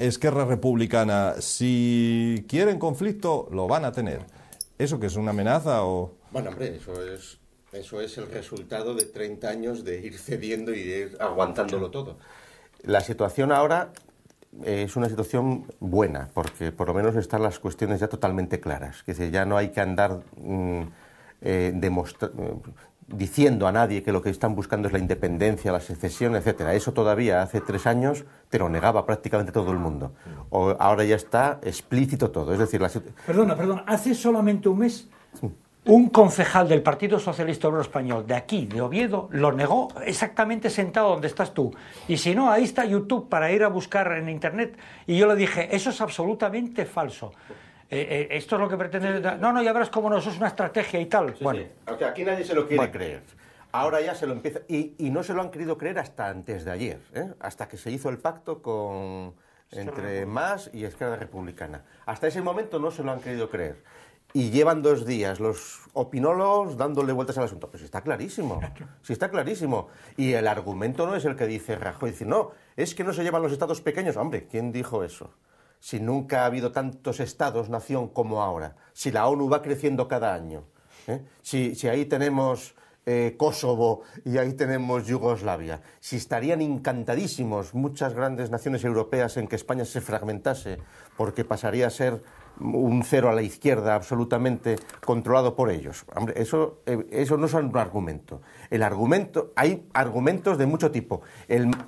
Esquerra Republicana, si quieren conflicto, lo van a tener. ¿Eso que es una amenaza o...? Bueno, hombre, eso es, eso es el resultado de 30 años de ir cediendo y de ir aguantándolo todo. La situación ahora eh, es una situación buena, porque por lo menos están las cuestiones ya totalmente claras. Que ya no hay que andar mm, eh, demostrando diciendo a nadie que lo que están buscando es la independencia, la secesión, etcétera. Eso todavía hace tres años te lo negaba prácticamente todo el mundo. ahora ya está explícito todo. Es decir, perdona, perdona. Hace solamente un mes un concejal del Partido Socialista Obrero Español de aquí, de Oviedo, lo negó exactamente sentado donde estás tú. Y si no, ahí está YouTube para ir a buscar en Internet. Y yo le dije, eso es absolutamente falso. Eh, eh, esto es lo que pretende... No, no, ya verás cómo no, eso es una estrategia y tal. bueno. aquí nadie se lo quiere creer. Ahora ya se lo empieza. Y, no se lo han querido creer hasta antes de ayer, ¿eh? hasta que se hizo el pacto con entre Más y Esquerra Republicana. Hasta ese momento no se lo han querido creer. Y llevan dos días los opinólogos dándole vueltas al asunto. Pero pues si está clarísimo, si está clarísimo. Y el argumento no es el que dice Rajoy, dice, no, es que no se llevan los estados pequeños. Hombre, ¿quién dijo eso? si nunca ha habido tantos estados-nación como ahora, si la ONU va creciendo cada año, ¿eh? si, ahí tenemos eh, Kosovo y ahí tenemos Yugoslavia, si estarían encantadísimos muchas grandes naciones europeas en que España se fragmentase, porque pasaría a ser un cero a la izquierda absolutamente controlado por ellos. Hombre, eso, eh, no es un argumento. El argumento, hay argumentos de mucho tipo.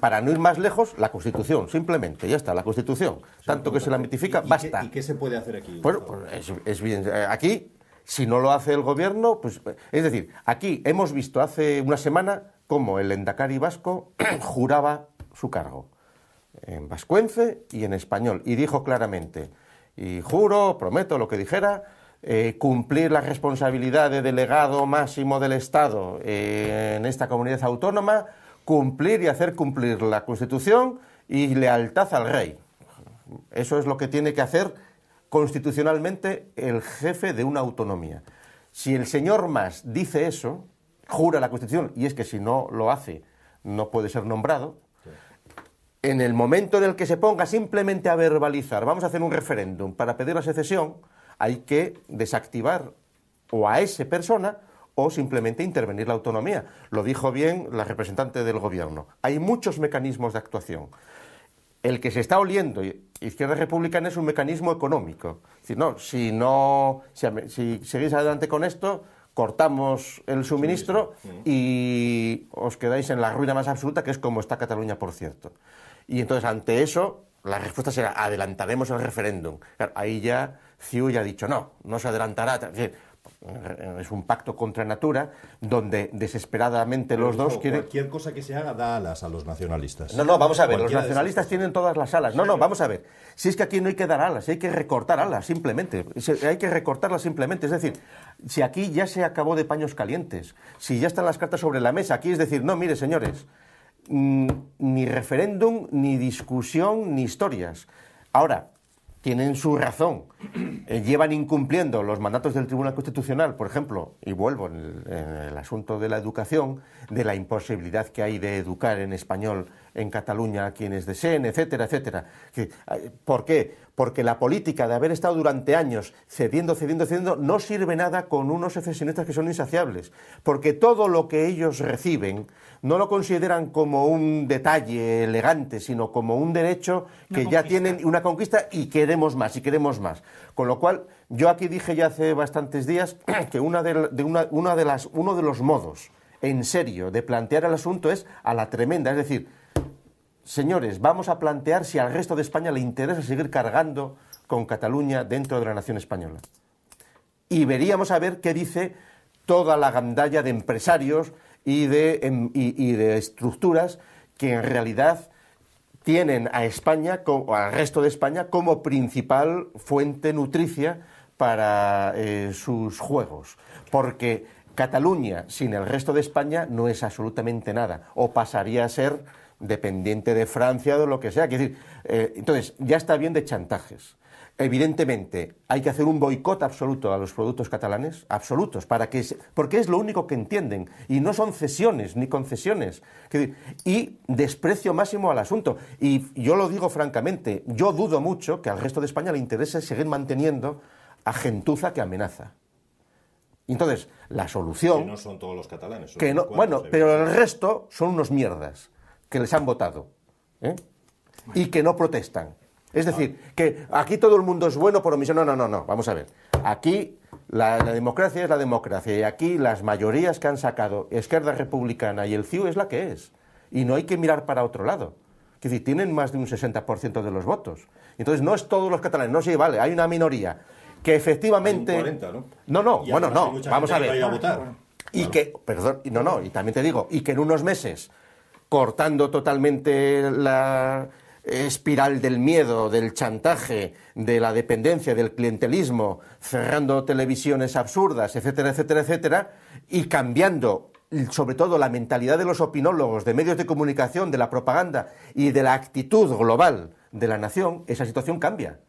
para no ir más lejos, la Constitución, simplemente, ya está, la Constitución. Tanto que se la mitifica, basta. ¿Y qué se puede hacer aquí? Pues, eh, aquí, si no lo hace el gobierno, pues... Es decir, aquí hemos visto hace una semana cómo el Endacari vasco juraba su cargo en vascuence y en español, y dijo claramente y juro, prometo lo que dijera, eh, cumplir la responsabilidad de delegado máximo del Estado eh, en esta comunidad autónoma, cumplir y hacer cumplir la Constitución y lealtad al rey. Eso es lo que tiene que hacer constitucionalmente el jefe de una autonomía. Si el señor Mas dice eso, jura la Constitución, y es que si no lo hace no puede ser nombrado, en el momento en el que se ponga simplemente a verbalizar, vamos a hacer un referéndum para pedir la secesión, hay que desactivar o a esa persona o simplemente intervenir la autonomía. Lo dijo bien la representante del Gobierno. Hay muchos mecanismos de actuación. El que se está oliendo Izquierda Republicana es un mecanismo económico. Es no, si no, si, si seguís adelante con esto, cortamos el suministro y os quedáis en la ruina más absoluta, que es como está Cataluña, por cierto. Y entonces, ante eso, la respuesta será, adelantaremos el referéndum. ahí ya Ciu ya ha dicho, no, no se adelantará. Eh, es un pacto contra natura donde desesperadamente los dos quieren... Cualquier cosa que se haga da alas a los nacionalistas. No, no, vamos a ver, los nacionalistas tienen todas las alas. No, no, vamos a ver. Si es que aquí no hay que dar alas, hay que recortar alas simplemente. Hay que recortarlas simplemente. Es decir, si aquí ya se acabó de paños calientes, si ya están las cartas sobre la mesa, aquí es decir, no, mire señores, mm, ni referéndum, ni discusión, ni historias. Ahora, tienen su razón. Eh, llevan incumpliendo los mandatos del Tribunal Constitucional, por ejemplo, y vuelvo en el, asunto de la educación, de la imposibilidad que hay de educar en español en Cataluña a quienes deseen, etcétera, etcétera. ¿Por qué? Porque la política de haber estado durante años cediendo, cediendo, cediendo, no sirve nada con unos excesionistas que son insaciables. Porque todo lo que ellos reciben no lo consideran como un detalle elegante, sino como un derecho que ya tienen una conquista y queremos más, y queremos más. Con lo cual, yo aquí dije ya hace bastantes días que una una de las, uno de los modos en serio de plantear el asunto es a la tremenda, es decir, señores, vamos a plantear si al resto de España le interesa seguir cargando con Cataluña dentro de la nación española. Y veríamos a ver qué dice toda la gandalla de empresarios y de, em, estructuras que en realidad tienen a España, o al resto de España, como principal fuente nutricia para eh, sus juegos. Porque Cataluña sin el resto de España no es absolutamente nada, o pasaría a ser dependiente de Francia o de lo que sea. Decir, eh, entonces, ya está bien de chantajes. Evidentemente, hay que hacer un boicot absoluto a los productos catalanes, absolutos, para que porque es lo único que entienden, y no son cesiones ni concesiones. y desprecio máximo al asunto. Y yo lo digo francamente, yo dudo mucho que al resto de España le interese seguir manteniendo a gentuza que amenaza. Entonces, la solución... Que no son todos los catalanes. bueno, pero el resto son unos mierdas que les han votado ¿eh? y que no protestan. Es decir, que aquí todo el mundo es bueno por omisión. No, no, no, no. Vamos a ver. Aquí la, democracia es la democracia y aquí las mayorías que han sacado Esquerda Republicana y el CIU es la que es. Y no hay que mirar para otro lado. Es decir, tienen más de un 60% de los votos. Entonces no es todos los catalanes. No, sí, vale, hay una minoría que efectivamente... ¿no? No, no, bueno, no. Vamos a ver. Ah, y que, perdón, no, no, y también te digo, y que en unos meses cortando totalmente la espiral del miedo, del chantaje, de la dependencia, del clientelismo, cerrando televisiones absurdas, etcétera, etcétera, etcétera, y cambiando sobre todo la mentalidad de los opinólogos, de medios de comunicación, de la propaganda y de la actitud global de la nación, esa situación cambia.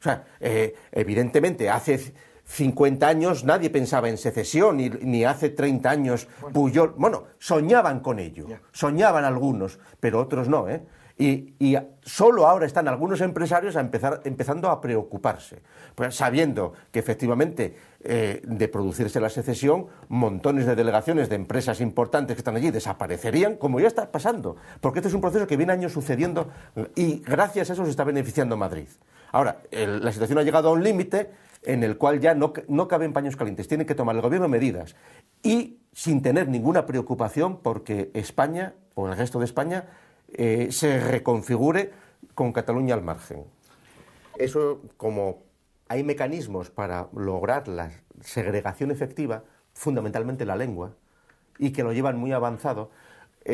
O sea, eh, evidentemente, hace 50 años nadie pensaba en secesión, ni, ni hace 30 años bueno. Puyol. Bueno, soñaban con ello, soñaban algunos, pero otros no. ¿eh? Y, solo ahora están algunos empresarios a empezar, empezando a preocuparse, pues sabiendo que efectivamente eh, de producirse la secesión, montones de delegaciones de empresas importantes que están allí desaparecerían, como ya está pasando, porque este es un proceso que viene años sucediendo y gracias a eso se está beneficiando Madrid. Ahora, la situación ha llegado a un límite en el cual ya no, caben paños calientes. Tiene que tomar el gobierno medidas y sin tener ninguna preocupación porque España o el resto de España eh, se reconfigure con Cataluña al margen. Eso como hay mecanismos para lograr la segregación efectiva, fundamentalmente la lengua, y que lo llevan muy avanzado,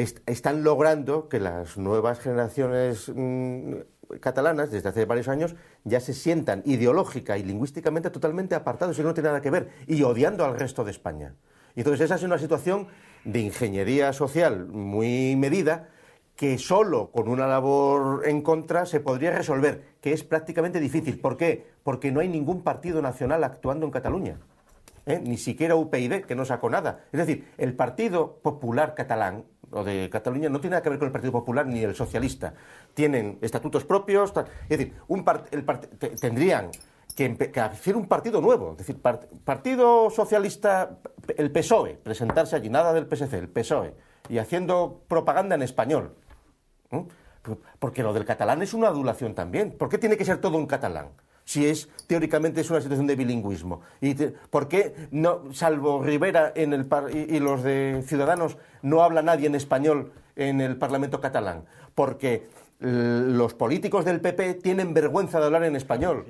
están logrando que las nuevas generaciones mm, catalanas, desde hace varios años, ya se sientan ideológica y lingüísticamente totalmente apartados y no tiene nada que ver, y odiando al resto de España. Y entonces esa es una situación de ingeniería social muy medida que solo con una labor en contra se podría resolver, que es prácticamente difícil. ¿Por qué? Porque no hay ningún partido nacional actuando en Cataluña. ¿eh? Ni siquiera UPyD, que no sacó nada. Es decir, el Partido Popular Catalán o de Cataluña no tiene nada que ver con el Partido Popular ni el Socialista. Tienen estatutos propios. Es decir, un tendrían que, hacer un partido nuevo. Es decir, Partido Socialista, el PSOE, presentarse allí, nada del PSC, el PSOE, y haciendo propaganda en español. ¿Mm? Porque lo del catalán es una adulación también. ¿Por qué tiene que ser todo un catalán? si es teóricamente es una situación de bilingüismo. por qué, no, salvo Rivera y, los de Ciudadanos, no habla nadie en español en el Parlamento catalán? Porque eh, los políticos del PP tienen vergüenza de hablar en español.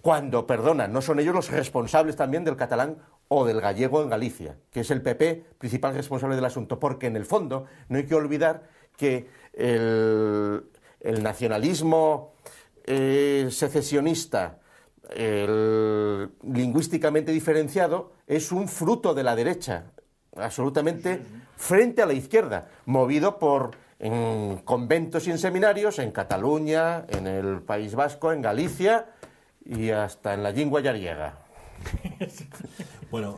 Cuando, perdona, no son ellos los responsables también del catalán o del gallego en Galicia, que es el PP principal responsable del asunto. Porque en el fondo no hay que olvidar que el nacionalismo eh, secesionista, lingüísticamente diferenciado, es un fruto de la derecha, absolutamente frente a la izquierda, movido por en conventos y en seminarios, en Cataluña, en el País Vasco, en Galicia y hasta en la lengua yariega. bueno,